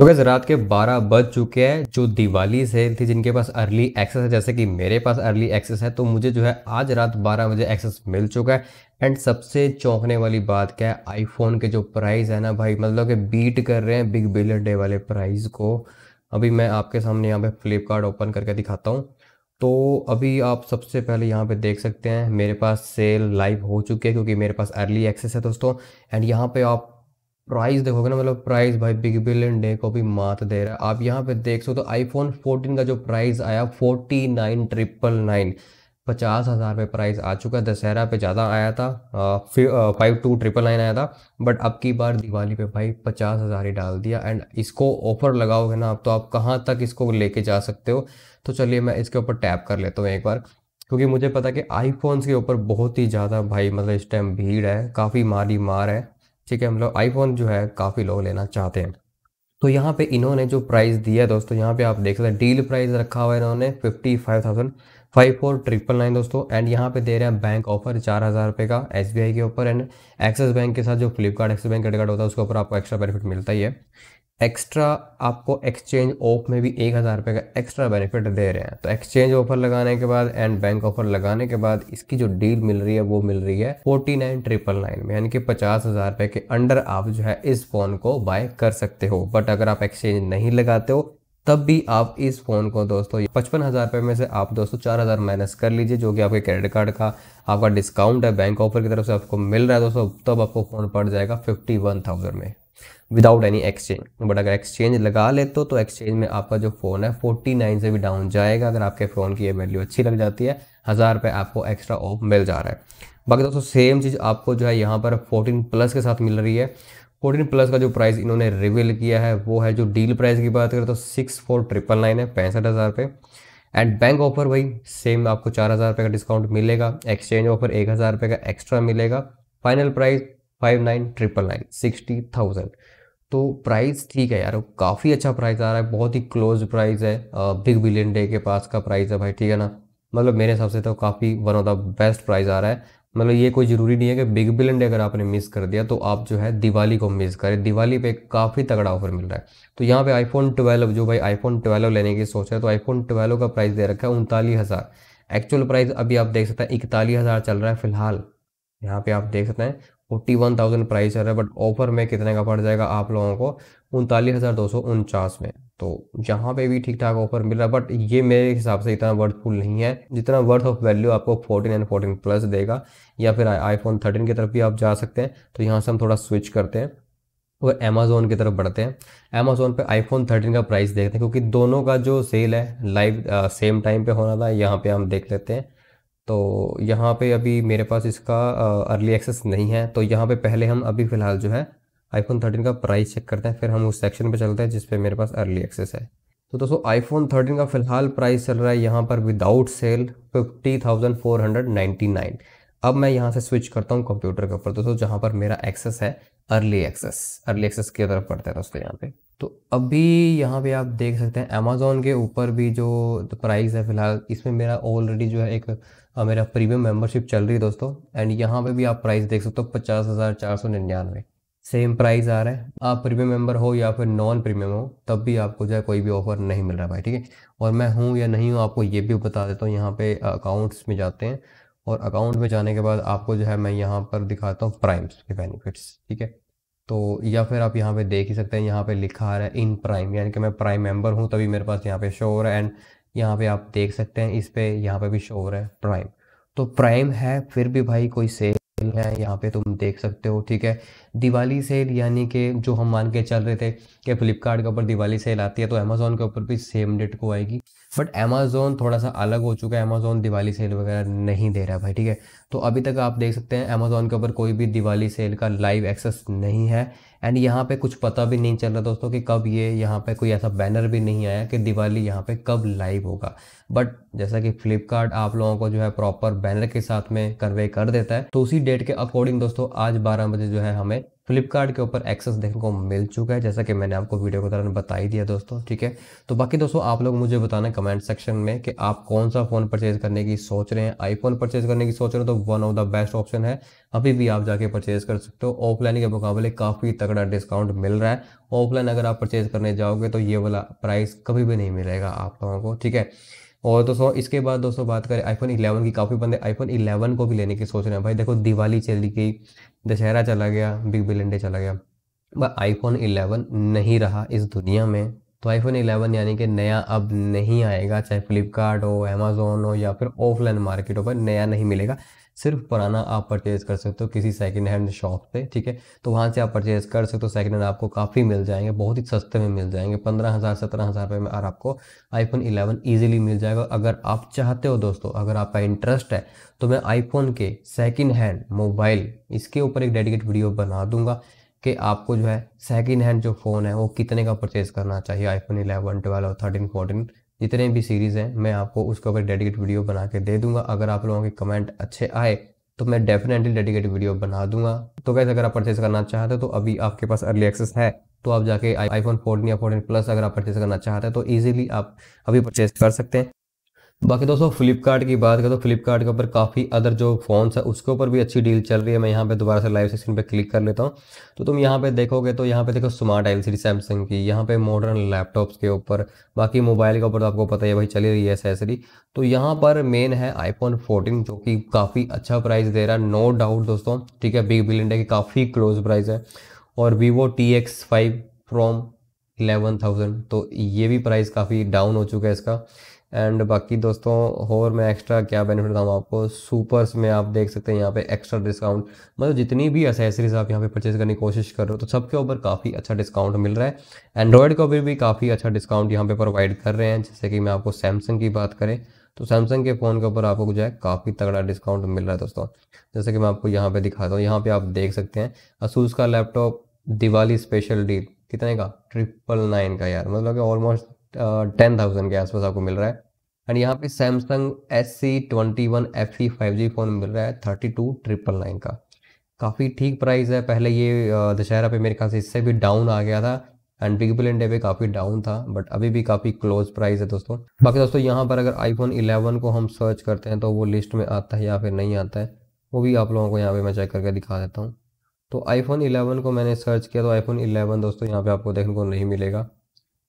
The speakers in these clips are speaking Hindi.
तो कैसे रात के 12 बज चुके हैं जो दिवाली सेल थी जिनके पास अर्ली एक्सेस है जैसे कि मेरे पास अर्ली एक्सेस है तो मुझे जो है आज रात 12 बजे एक्सेस मिल चुका है एंड सबसे चौंकने वाली बात क्या है आईफोन के जो प्राइस है ना भाई मतलब कि बीट कर रहे हैं बिग बिलियन डे वाले प्राइस को अभी मैं आपके सामने यहाँ पे फ्लिपकार्ट ओपन करके दिखाता हूँ तो अभी आप सबसे पहले यहाँ पे देख सकते हैं मेरे पास सेल लाइव हो चुकी है क्योंकि मेरे पास अर्ली एक्सेस है दोस्तों एंड यहाँ पे आप प्राइस देखोगे ना मतलब प्राइस भाई बिग बिलियन डे को भी मात दे रहा है आप यहाँ पे देख सकते हो तो आईफोन 14 का जो प्राइस आया फोर्टी नाइन ट्रिपल नाइन पचास हज़ार पे प्राइस आ चुका है दशहरा पे ज़्यादा आया था फाइव टू ट्रिपल नाइन आया था बट अब की बार दिवाली पे भाई पचास हज़ार ही डाल दिया एंड इसको ऑफर लगाओगे ना आप तो आप कहाँ तक इसको लेके जा सकते हो तो चलिए मैं इसके ऊपर टैप कर लेता हूँ एक बार क्योंकि मुझे पता कि आईफोन्स के ऊपर बहुत ही ज़्यादा भाई मतलब इस टाइम भीड़ है काफ़ी मारी मार है ठीक है हम लोग आईफोन जो है काफ़ी लोग लेना चाहते हैं तो यहाँ पे इन्होंने जो प्राइस दिया दोस्तों यहाँ पे आप देख सकते हैं डील प्राइस रखा हुआ है इन्होंने fifty five thousand five four triple nine दोस्तों एंड यहाँ पे दे रहे हैं बैंक ऑफर चार हज़ार रुपये का एस के ऊपर एंड एक्सिस बैंक के साथ जो Flipkart Axis bank credit card होता है उसके ऊपर आपको एक्स्ट्रा बेनिफिट मिलता ही है एक्स्ट्रा आपको एक्सचेंज ऑफ में भी एक हज़ार रुपये का एक्स्ट्रा बेनिफिट दे रहे हैं तो एक्सचेंज ऑफर लगाने के बाद एंड बैंक ऑफर लगाने के बाद इसकी जो डील मिल रही है वो मिल रही है फोर्टी नाइन ट्रिपल नाइन में यानी कि पचास हज़ार रुपये के अंडर आप जो है इस फ़ोन को बाय कर सकते हो बट अगर आप एक्सचेंज नहीं लगाते हो तब भी आप इस फ़ोन को दोस्तों पचपन हज़ार रुपए में से आप दोस्तों चार हज़ार माइनस कर लीजिए जो कि आपके क्रेडिट कार्ड का आपका डिस्काउंट है बैंक ऑफर की तरफ से आपको मिल रहा है दोस्तों तब आपको फ़ोन पड़ जाएगा फिफ्टी वन थाउजेंड में विदाउट एनी एक्सचेंज बट अगर एक्सचेंज लगा लेते हो तो एक्सचेंज में आपका जो फ़ोन है फोर्टी नाइन से भी डाउन जाएगा अगर आपके फ़ोन की ये वैल्यू अच्छी लग जाती है हज़ार रुपये आपको एक्स्ट्रा ऑफ मिल जा रहा है बाकी दोस्तों सेम चीज़ आपको जो है यहाँ पर फोर्टीन प्लस के साथ मिल रही है फोर्टीन प्लस का जो प्राइस इन्होंने रिवील किया है वो है जो डील प्राइस की बात करें तो सिक्स फोर ट्रिपल नाइन है पैंसठ हज़ार रुपये एंड बैंक ऑफर वही सेम आपको चार हज़ार रुपये का डिस्काउंट मिलेगा एक्सचेंज ऑफर एक हज़ार रुपये का एक्स्ट्रा मिलेगा final price five nine triple nine sixty thousand तो प्राइस ठीक है यार काफ़ी अच्छा प्राइस आ रहा है बहुत ही क्लोज प्राइस है बिग बिलियन डे के पास का प्राइस है भाई ठीक है ना मतलब मेरे हिसाब से तो काफ़ी one of the best price आ रहा है मतलब ये कोई ज़रूरी नहीं है कि बिग बिलियन डे अगर आपने मिस कर दिया तो आप जो है दिवाली को मिस करें दिवाली पे काफ़ी तगड़ा ऑफर मिल रहा है तो यहाँ पे आईफोन ट्वेल्व जो भाई आईफोन ट्वेल्व लेने की सोच है तो आईफोन ट्वेल्व का प्राइस दे रखा है उनतालीस हज़ार एक्चुअल प्राइस अभी आप देख सकते हैं इकतालीस हज़ार चल रहा है फिलहाल यहाँ पे आप देख सकते हैं फोर्टी वन थाउजेंड प्राइस है बट ऑफर में कितने का पड़ जाएगा आप लोगों को उनतालीस हज़ार दो सौ उनचास में तो यहाँ पे भी ठीक ठाक ऑफर मिल रहा है बट ये मेरे हिसाब से इतना वर्थफुल नहीं है जितना वर्थ ऑफ वैल्यू आपको फोर्टीन एंड फोर्टीन प्लस देगा या फिर आईफोन थर्टीन की तरफ भी आप जा सकते हैं तो यहाँ से हम थोड़ा स्विच करते हैं और अमेज़ोन की तरफ बढ़ते हैं अमेज़ोन पे आईफोन थर्टीन का प्राइस देखते हैं क्योंकि दोनों का जो सेल है लाइव सेम टाइम पे होना था यहाँ पे हम देख लेते हैं तो यहाँ पे अभी मेरे पास इसका अर्ली एक्सेस नहीं है तो यहाँ पे पहले हम अभी फ़िलहाल जो है आईफोन थर्टीन का प्राइस चेक करते हैं फिर हम उस सेक्शन पे चलते हैं जिसपे मेरे पास अर्ली एक्सेस है तो दोस्तों आईफोन थर्टीन का फ़िलहाल प्राइस चल रहा है यहाँ पर विदाउट सेल नाइन अब मैं यहाँ से स्विच करता हूँ कंप्यूटर के ऊपर दोस्तों जहाँ पर मेरा एक्सेस है अर्ली एक्सेस अर्ली एक्सेस की तरफ पड़ता है दोस्तों यहाँ पे तो अभी यहाँ पे आप देख सकते हैं अमेज़ोन के ऊपर भी जो प्राइस है फ़िलहाल इसमें मेरा ऑलरेडी जो है एक आ, मेरा प्रीमियम मेंबरशिप चल रही है दोस्तों एंड यहाँ पे भी आप प्राइस देख सकते हो पचास हज़ार चार सौ निन्यानवे सेम प्राइस आ रहा है आप प्रीमियम मेंबर हो या फिर नॉन प्रीमियम हो तब भी आपको जो है कोई भी ऑफर नहीं मिल रहा भाई ठीक है और मैं हूँ या नहीं हूँ आपको ये भी बता देता हूँ यहाँ पे अकाउंट्स में जाते हैं और अकाउंट में जाने के बाद आपको जो है मैं यहाँ पर दिखाता हूँ प्राइम्स के बेनिफिट्स ठीक है तो या फिर आप यहाँ पे देख ही सकते हैं यहाँ पे लिखा आ रहा है इन प्राइम यानी कि मैं प्राइम मेंबर हूँ तभी मेरे पास यहाँ पे शो हो रहा है एंड यहाँ पे आप देख सकते हैं इस पर यहाँ पे भी शो हो रहा है प्राइम तो प्राइम है फिर भी भाई कोई सेल है यहाँ पे तुम देख सकते हो ठीक है दिवाली सेल यानी कि जो हम मान के चल रहे थे कि फ्लिपकार्ट के ऊपर दिवाली सेल आती है तो अमेजोन के ऊपर भी सेम डेट को आएगी बट अमेजोन थोड़ा सा अलग हो चुका है अमेजोन दिवाली सेल वगैरह नहीं दे रहा भाई ठीक है तो अभी तक आप देख सकते हैं अमेजोन के ऊपर कोई भी दिवाली सेल का लाइव एक्सेस नहीं है एंड यहाँ पे कुछ पता भी नहीं चल रहा दोस्तों कि कब ये यहाँ पे कोई ऐसा बैनर भी नहीं आया कि दिवाली यहाँ पे कब लाइव होगा बट जैसा कि फ्लिपकार्ट आप लोगों को जो है प्रॉपर बैनर के साथ में कन्वे कर देता है तो उसी डेट के अकॉर्डिंग दोस्तों आज बारह बजे जो है हमें फ्लिपकार्ट के ऊपर एक्सेस देखने को मिल चुका है जैसा कि मैंने आपको वीडियो के दौरान बता ही दिया दोस्तों ठीक है तो बाकी दोस्तों आप लोग मुझे बताना कमेंट सेक्शन में कि आप कौन सा फ़ोन परचेज करने की सोच रहे हैं आईफोन परचेज करने की सोच रहे हो तो one of the best option है अभी भी आप जाके परचेज कर सकते हो ऑफलाइन के मुकाबले काफ़ी तगड़ा डिस्काउंट मिल रहा है ऑफलाइन अगर आप परचेज करने जाओगे तो ये वाला प्राइस कभी भी नहीं मिलेगा आप लोगों को ठीक है और दोस्तों इसके बाद दोस्तों बात करें आईफोन 11 की काफ़ी बंदे आईफोन 11 को भी लेने की सोच रहे हैं भाई देखो दिवाली चली गई दशहरा चला गया बिग बिलियन डे चला गया बट आईफोन 11 नहीं रहा इस दुनिया में तो आईफोन 11 यानी कि नया अब नहीं आएगा चाहे फ्लिपकार्ट हो अमेजोन हो या फिर ऑफलाइन मार्केटों पर नया नहीं मिलेगा सिर्फ पुराना आप परचेज कर सकते हो किसी सेकेंड हैंड शॉप पे ठीक है तो वहाँ से आप परचेज कर सकते हो सेकेंड हैंड आपको काफ़ी मिल जाएंगे बहुत ही सस्ते में मिल जाएंगे पंद्रह हज़ार सत्रह हज़ार रुपये में और आपको आईफोन इलेवन ईजिली मिल जाएगा अगर आप चाहते हो दोस्तों अगर आपका इंटरेस्ट है तो मैं आईफोन के सेकेंड हैंड मोबाइल इसके ऊपर एक डेडिकेट वीडियो बना दूंगा कि आपको जो है सेकेंड हैंड जो फ़ोन है वो कितने का परचेज़ करना चाहिए iPhone eleven twelve thirteen fourteen जितने भी सीरीज़ हैं मैं आपको उसके ऊपर डेडिकेट वीडियो बना के दे दूंगा अगर आप लोगों के कमेंट अच्छे आए तो मैं डेफिनेटली डेडिकेट वीडियो बना दूंगा तो कैसे अगर आप परचेज करना चाहते हो तो अभी आपके पास अर्ली एक्सेस है तो आप जाके आईफोन फोर्टीन या फोर्टीन प्लस अगर आप परचेज करना चाहते हैं तो ईजिली आप अभी परचेज कर सकते हैं बाकी दोस्तों फ्लिपकार्ट की बात करें तो फ्लिपकार्ट के ऊपर काफ़ी अदर जो फोन्स है उसके ऊपर भी अच्छी डील चल रही है मैं यहाँ पे दोबारा से लाइव सेक्शन पे क्लिक कर लेता हूँ तो तुम यहाँ पे देखोगे तो यहाँ पे देखो स्मार्ट एल सी सैमसंग की यहाँ पे मॉडर्न लैपटॉप्स के ऊपर बाकी मोबाइल के ऊपर तो आपको पता है भाई चली रही है एसेसरी तो यहाँ पर मेन है आईफोन फोर्टीन जो कि काफ़ी अच्छा प्राइस दे रहा है नो डाउट दोस्तों ठीक है बिग बिल इंडिया की काफ़ी क्लोज प्राइस है और Vivo T X five from eleven thousand तो ये भी प्राइस काफ़ी डाउन हो चुका है इसका एंड बाकी दोस्तों और मैं एक्स्ट्रा क्या बेनिफिट बताऊँ आपको सुपर्स में आप देख सकते हैं यहाँ पे एक्स्ट्रा डिस्काउंट मतलब जितनी भी असेसरीज आप यहाँ पे परचेज करने की कोशिश कर रहे हो तो सबके ऊपर काफ़ी अच्छा डिस्काउंट मिल रहा है एंड्रॉयड को भी, भी काफ़ी अच्छा डिस्काउंट यहाँ पे प्रोवाइड कर रहे हैं जैसे कि मैं आपको सैमसंग की बात करें तो सैमसंग के फ़ोन के ऊपर आपको जो है काफ़ी तगड़ा डिस्काउंट मिल रहा है दोस्तों जैसे कि मैं आपको यहाँ पे दिखाता हूँ यहाँ पे आप देख सकते हैं असूस का लैपटॉप दिवाली स्पेशल डील कितने का ट्रिपल नाइन का यार मतलब कि ऑलमोस्ट टेन थाउजेंड के आसपास आपको मिल रहा है एंड यहाँ पे Samsung S C twenty one F C five G phone मिल रहा है थर्टी टू ट्रिपल नाइन का काफ़ी ठीक प्राइस है पहले ये दशहरा पे मेरे ख्याल से इससे भी डाउन आ गया था एंड बिग बिलियन डे पे काफ़ी डाउन था बट अभी भी काफ़ी क्लोज प्राइस है दोस्तों बाकी दोस्तों यहाँ पर अगर आईफोन इलेवन को हम सर्च करते हैं तो वो लिस्ट में आता है या फिर नहीं आता है वो भी आप लोगों को यहाँ पे मैं चेक करके दिखा देता हूँ तो आईफोन इलेवन को मैंने सर्च किया तो आईफोन इलेवन दोस्तों यहाँ पे आपको देखने को नहीं मिलेगा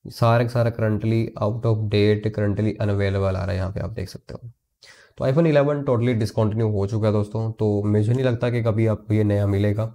सारा सारा currently out of date currently unavailable आ रहा है यहाँ पे आप देख सकते हो तो आईफोन 11 टोटली डिसकॉन्टिन्यू हो चुका है दोस्तों तो मुझे नहीं लगता कि कभी आपको ये नया मिलेगा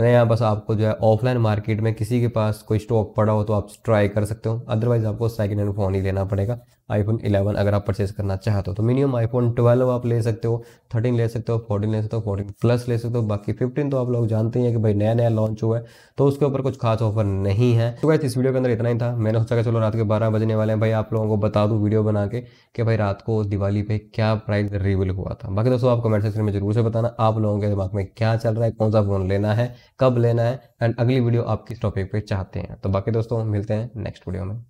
यहाँ बस आपको जो है ऑफलाइन मार्केट में किसी के पास कोई स्टॉक पड़ा हो तो आप ट्राई कर सकते हो अदरवाइज आपको सेकेंड हैंड फ़ोन ही लेना पड़ेगा आईफोन 11 अगर आप परचेज करना चाहते हो तो मिनिमम आईफोन 12 आप ले सकते हो 13 ले सकते हो 14 ले सकते हो 14 प्लस ले सकते हो बाकी 15 तो आप लोग जानते हैं कि भाई नया नया लॉन्च हुआ है तो उसके ऊपर कुछ खास ऑफर नहीं है तो वैसे इस वीडियो के अंदर इतना ही था मैंने सोचा कि चलो रात के बारह बजने वाले हैं भाई आप लोगों को बता दूँ वीडियो बना के कि भाई रात को दिवाली पे क्या प्राइस रिवील हुआ था बाकी दोस्तों आप कमेंट सेक्शन में जरूर से बताना आप लोगों के दिमाग में क्या चल रहा है कौन सा फ़ोन लेना है कब लेना है एंड अगली वीडियो आप किस टॉपिक पे चाहते हैं तो बाकी दोस्तों मिलते हैं नेक्स्ट वीडियो में